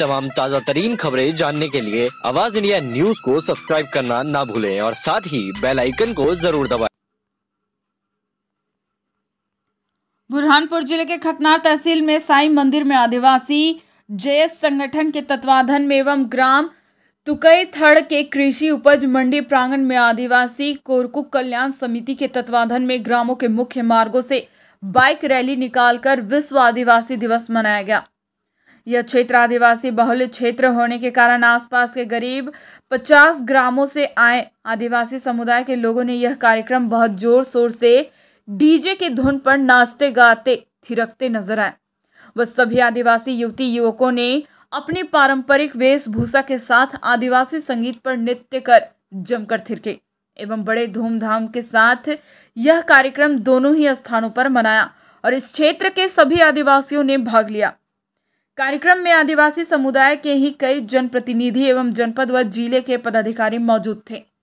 तमाम ताज़ा तरीन खबरें जानने के लिए आवाज इंडिया न्यूज को सब्सक्राइब करना ना भूलें और साथ ही बेल आइकन को जरूर दबाएं। बुरहानपुर जिले के खकनार तहसील में साई मंदिर में आदिवासी जेएस संगठन के तत्वाधान में एवं ग्राम तुकई थड़ के कृषि उपज मंडी प्रांगण में आदिवासी कोरकु कल्याण समिति के तत्वाधान में ग्रामों के मुख्य मार्गों से बाइक रैली निकालकर विश्व आदिवासी दिवस मनाया गया यह क्षेत्र आदिवासी बहुल क्षेत्र होने के कारण आसपास के गरीब 50 ग्रामों से आए आदिवासी समुदाय के लोगों ने यह कार्यक्रम बहुत जोर शोर से डीजे के धुन पर नाचते गाते थिरकते नजर आए वह सभी आदिवासी युवती युवकों ने अपनी पारंपरिक वेशभूषा के साथ आदिवासी संगीत पर नृत्य कर जमकर थिरके एवं बड़े धूमधाम के साथ यह कार्यक्रम दोनों ही स्थानों पर मनाया और इस क्षेत्र के सभी आदिवासियों ने भाग लिया कार्यक्रम में आदिवासी समुदाय के ही कई जनप्रतिनिधि एवं जनपद व जिले के पदाधिकारी मौजूद थे